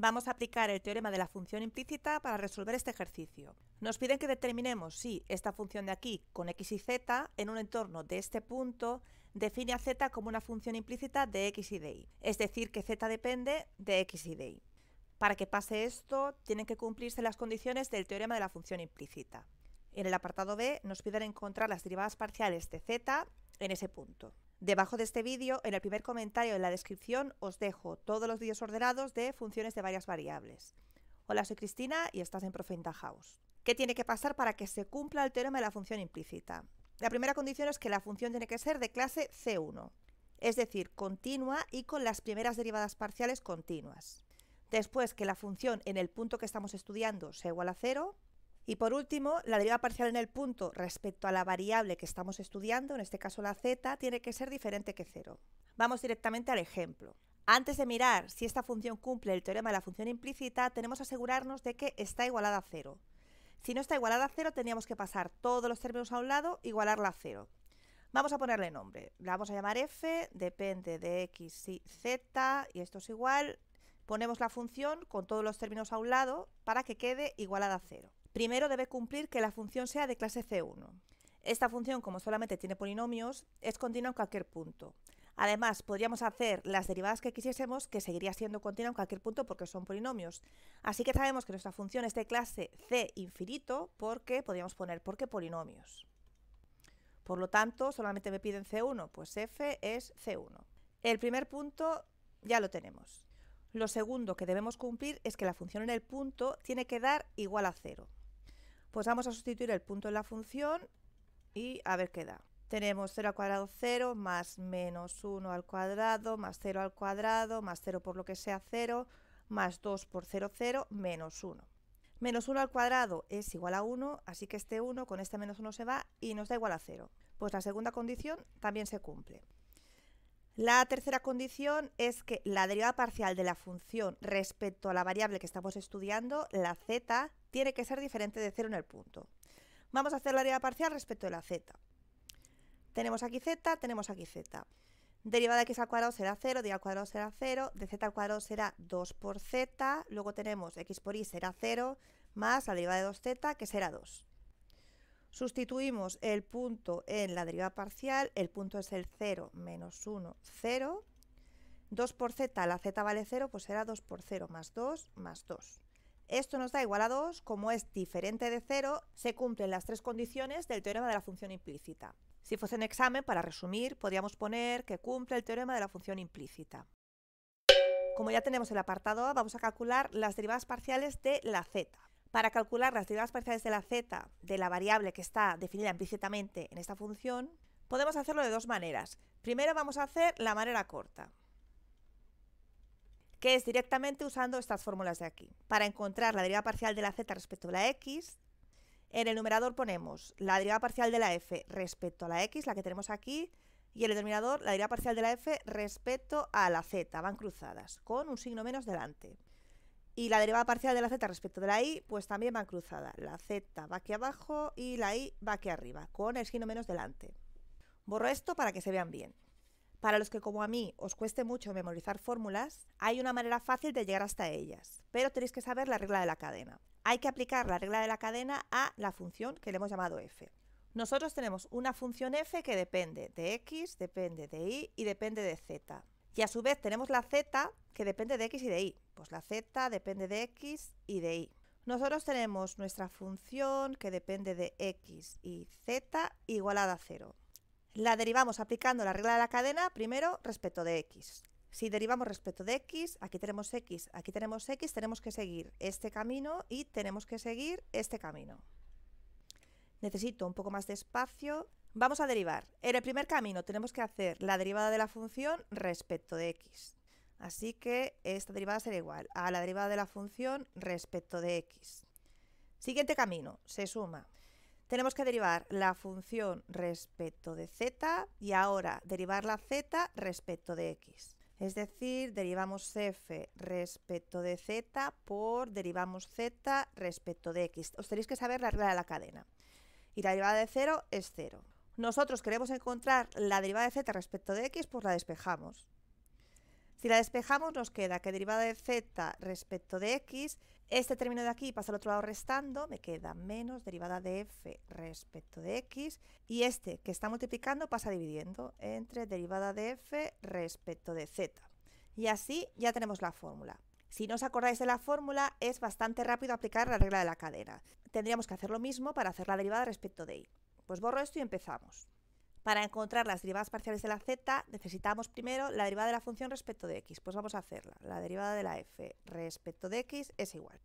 Vamos a aplicar el teorema de la función implícita para resolver este ejercicio. Nos piden que determinemos si esta función de aquí con x y z en un entorno de este punto define a z como una función implícita de x y de y, es decir, que z depende de x y de y. Para que pase esto, tienen que cumplirse las condiciones del teorema de la función implícita. En el apartado B nos piden encontrar las derivadas parciales de z en ese punto. Debajo de este vídeo, en el primer comentario en la descripción, os dejo todos los vídeos ordenados de funciones de varias variables. Hola, soy Cristina y estás en Profenta House. ¿Qué tiene que pasar para que se cumpla el teorema de la función implícita? La primera condición es que la función tiene que ser de clase C1, es decir, continua y con las primeras derivadas parciales continuas. Después que la función en el punto que estamos estudiando sea igual a 0, y por último, la deriva parcial en el punto respecto a la variable que estamos estudiando, en este caso la z, tiene que ser diferente que cero. Vamos directamente al ejemplo. Antes de mirar si esta función cumple el teorema de la función implícita, tenemos que asegurarnos de que está igualada a cero. Si no está igualada a cero, teníamos que pasar todos los términos a un lado, igualarla a cero. Vamos a ponerle nombre. La vamos a llamar f, depende de x y z, y esto es igual. Ponemos la función con todos los términos a un lado para que quede igualada a cero. Primero debe cumplir que la función sea de clase C1. Esta función, como solamente tiene polinomios, es continua en cualquier punto. Además, podríamos hacer las derivadas que quisiésemos, que seguiría siendo continua en cualquier punto porque son polinomios. Así que sabemos que nuestra función es de clase C infinito porque podríamos poner porque polinomios. Por lo tanto, solamente me piden C1, pues F es C1. El primer punto ya lo tenemos. Lo segundo que debemos cumplir es que la función en el punto tiene que dar igual a cero. Pues vamos a sustituir el punto en la función y a ver qué da. Tenemos 0 al cuadrado 0 más menos 1 al cuadrado más 0 al cuadrado más 0 por lo que sea 0 más 2 por 0 0 menos 1. Menos 1 al cuadrado es igual a 1, así que este 1 con este menos 1 se va y nos da igual a 0. Pues la segunda condición también se cumple. La tercera condición es que la derivada parcial de la función respecto a la variable que estamos estudiando, la z, tiene que ser diferente de 0 en el punto. Vamos a hacer la derivada parcial respecto de la z. Tenemos aquí z, tenemos aquí z. Derivada de x al cuadrado será 0, de y al cuadrado será 0, de z al cuadrado será 2 por z, luego tenemos x por y será 0, más la derivada de 2z que será 2. Sustituimos el punto en la derivada parcial, el punto es el 0 menos 1, 0. 2 por z, la z vale 0, pues será 2 por 0 más 2 más 2. Esto nos da igual a 2, como es diferente de 0, se cumplen las tres condiciones del teorema de la función implícita. Si fuese un examen, para resumir, podríamos poner que cumple el teorema de la función implícita. Como ya tenemos el apartado A, vamos a calcular las derivadas parciales de la z. Para calcular las derivadas parciales de la z de la variable que está definida implícitamente en esta función, podemos hacerlo de dos maneras. Primero vamos a hacer la manera corta que es directamente usando estas fórmulas de aquí. Para encontrar la derivada parcial de la z respecto a la x, en el numerador ponemos la derivada parcial de la f respecto a la x, la que tenemos aquí, y en el denominador la derivada parcial de la f respecto a la z, van cruzadas, con un signo menos delante. Y la derivada parcial de la z respecto de la y, pues también van cruzadas. La z va aquí abajo y la y va aquí arriba, con el signo menos delante. Borro esto para que se vean bien. Para los que como a mí os cueste mucho memorizar fórmulas, hay una manera fácil de llegar hasta ellas, pero tenéis que saber la regla de la cadena. Hay que aplicar la regla de la cadena a la función que le hemos llamado f. Nosotros tenemos una función f que depende de x, depende de y y depende de z. Y a su vez tenemos la z que depende de x y de y. Pues la z depende de x y de y. Nosotros tenemos nuestra función que depende de x y z igualada a 0 la derivamos aplicando la regla de la cadena, primero respecto de x. Si derivamos respecto de x, aquí tenemos x, aquí tenemos x, tenemos que seguir este camino y tenemos que seguir este camino. Necesito un poco más de espacio. Vamos a derivar. En el primer camino tenemos que hacer la derivada de la función respecto de x. Así que esta derivada será igual a la derivada de la función respecto de x. Siguiente camino, se suma. Tenemos que derivar la función respecto de z y ahora derivar la z respecto de x. Es decir, derivamos f respecto de z por derivamos z respecto de x. Os tenéis que saber la regla de la cadena. Y la derivada de 0 es 0. Nosotros queremos encontrar la derivada de z respecto de x, pues la despejamos. Si la despejamos nos queda que derivada de z respecto de x este término de aquí pasa al otro lado restando, me queda menos derivada de f respecto de x. Y este que está multiplicando pasa dividiendo entre derivada de f respecto de z. Y así ya tenemos la fórmula. Si no os acordáis de la fórmula, es bastante rápido aplicar la regla de la cadena. Tendríamos que hacer lo mismo para hacer la derivada respecto de y. Pues borro esto y empezamos. Para encontrar las derivadas parciales de la z necesitamos primero la derivada de la función respecto de x. Pues vamos a hacerla. La derivada de la f respecto de x es igual.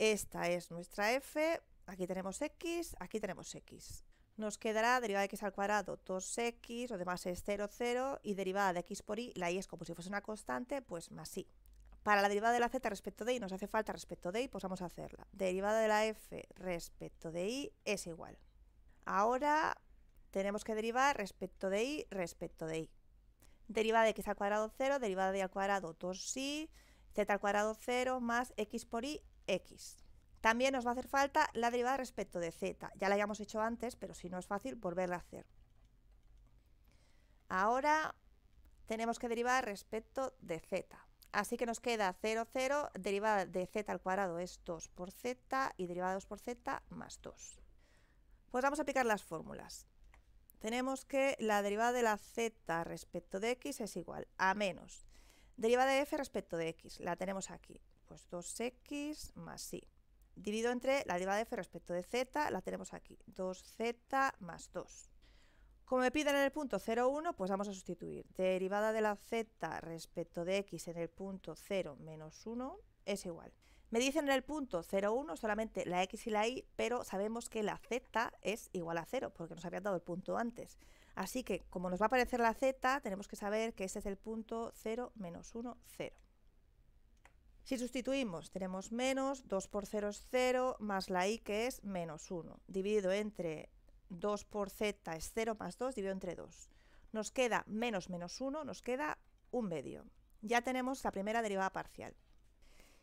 Esta es nuestra f, aquí tenemos x, aquí tenemos x. Nos quedará derivada de x al cuadrado 2x, lo demás es 0, 0, y derivada de x por y, la y es como si fuese una constante, pues más y. Para la derivada de la z respecto de y nos hace falta respecto de y, pues vamos a hacerla. Derivada de la f respecto de y es igual. Ahora tenemos que derivar respecto de y respecto de y. Derivada de x al cuadrado 0, derivada de y al cuadrado 2 i z al cuadrado 0 más x por y, x. También nos va a hacer falta la derivada respecto de z. Ya la habíamos hecho antes, pero si no es fácil, volverla a hacer. Ahora tenemos que derivar respecto de z. Así que nos queda 0, 0, derivada de z al cuadrado es 2 por z y derivada de 2 por z más 2. Pues vamos a aplicar las fórmulas tenemos que la derivada de la z respecto de x es igual a menos derivada de f respecto de x, la tenemos aquí, pues 2x más y. Divido entre la derivada de f respecto de z, la tenemos aquí, 2z más 2. Como me piden en el punto 0,1, pues vamos a sustituir. Derivada de la z respecto de x en el punto 0 menos 1 es igual. Me dicen en el punto 1 solamente la X y la Y, pero sabemos que la Z es igual a 0, porque nos habían dado el punto antes. Así que, como nos va a aparecer la Z, tenemos que saber que este es el punto 0, menos 1, 0. Si sustituimos, tenemos menos, 2 por 0 es 0, más la y que es menos 1, dividido entre 2 por z es 0 más 2, dividido entre 2. Nos queda menos menos 1, nos queda un medio. Ya tenemos la primera derivada parcial.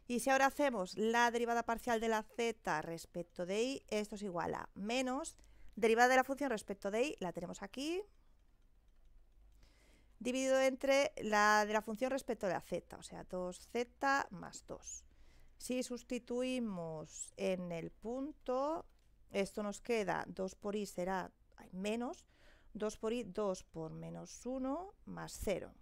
Y si ahora hacemos la derivada parcial de la z respecto de y, esto es igual a menos derivada de la función respecto de i, la tenemos aquí, dividido entre la de la función respecto de la z, o sea, 2z más 2. Si sustituimos en el punto, esto nos queda 2 por i será menos, 2 por i, 2 por menos 1 más 0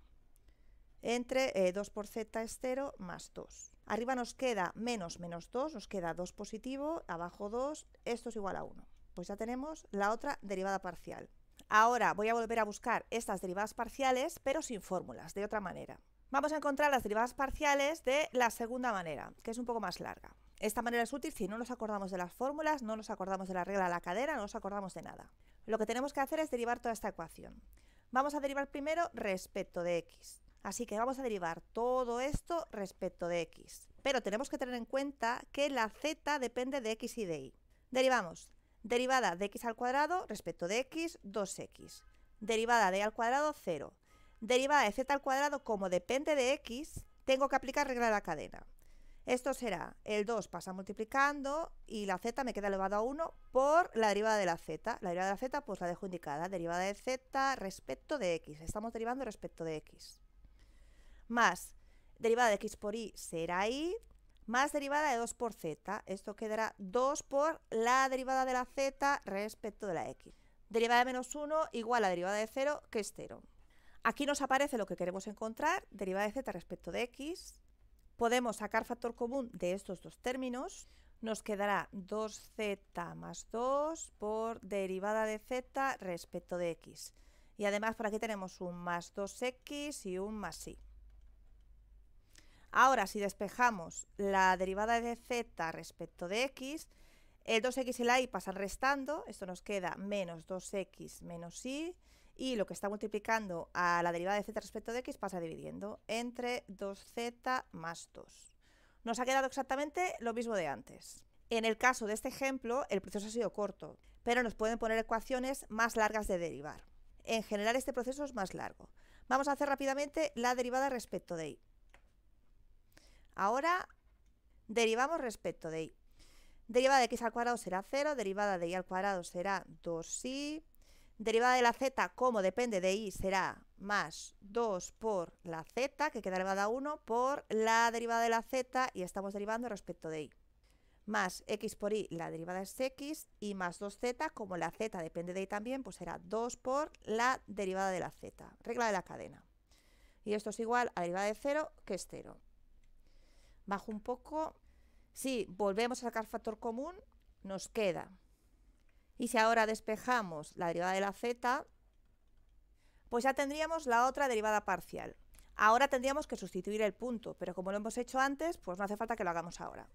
entre 2 eh, por z es 0 más 2. Arriba nos queda menos menos 2, nos queda 2 positivo, abajo 2, esto es igual a 1. Pues ya tenemos la otra derivada parcial. Ahora voy a volver a buscar estas derivadas parciales, pero sin fórmulas, de otra manera. Vamos a encontrar las derivadas parciales de la segunda manera, que es un poco más larga. Esta manera es útil si no nos acordamos de las fórmulas, no nos acordamos de la regla de la cadera, no nos acordamos de nada. Lo que tenemos que hacer es derivar toda esta ecuación. Vamos a derivar primero respecto de x. Así que vamos a derivar todo esto respecto de x. Pero tenemos que tener en cuenta que la z depende de x y de y. Derivamos. Derivada de x al cuadrado respecto de x, 2x. Derivada de y al cuadrado, 0. Derivada de z al cuadrado, como depende de x, tengo que aplicar regla de la cadena. Esto será el 2 pasa multiplicando y la z me queda elevado a 1 por la derivada de la z. La derivada de la z pues la dejo indicada. Derivada de z respecto de x. Estamos derivando respecto de x más derivada de x por y será y, más derivada de 2 por z. Esto quedará 2 por la derivada de la z respecto de la x. Derivada de menos 1 igual a derivada de 0, que es 0. Aquí nos aparece lo que queremos encontrar, derivada de z respecto de x. Podemos sacar factor común de estos dos términos. Nos quedará 2z más 2 por derivada de z respecto de x. Y además por aquí tenemos un más 2x y un más y. Ahora, si despejamos la derivada de z respecto de x, el 2x y la y pasan restando, esto nos queda menos 2x menos y, y lo que está multiplicando a la derivada de z respecto de x pasa dividiendo entre 2z más 2. Nos ha quedado exactamente lo mismo de antes. En el caso de este ejemplo, el proceso ha sido corto, pero nos pueden poner ecuaciones más largas de derivar. En general, este proceso es más largo. Vamos a hacer rápidamente la derivada respecto de y. Ahora derivamos respecto de y. Derivada de x al cuadrado será 0, derivada de y al cuadrado será 2y, derivada de la z, como depende de y, será más 2 por la z, que queda elevada a 1, por la derivada de la z, y estamos derivando respecto de y. Más x por y, la derivada es x, y más 2z, como la z depende de y también, pues será 2 por la derivada de la z, regla de la cadena. Y esto es igual a derivada de 0, que es 0. Bajo un poco. Si volvemos a sacar factor común, nos queda. Y si ahora despejamos la derivada de la z, pues ya tendríamos la otra derivada parcial. Ahora tendríamos que sustituir el punto, pero como lo hemos hecho antes, pues no hace falta que lo hagamos ahora.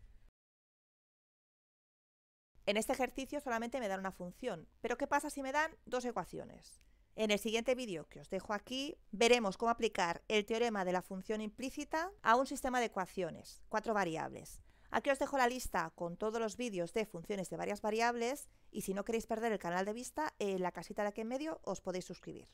En este ejercicio solamente me dan una función, pero ¿qué pasa si me dan dos ecuaciones? En el siguiente vídeo que os dejo aquí, veremos cómo aplicar el teorema de la función implícita a un sistema de ecuaciones, cuatro variables. Aquí os dejo la lista con todos los vídeos de funciones de varias variables y si no queréis perder el canal de vista, en la casita de aquí en medio os podéis suscribir.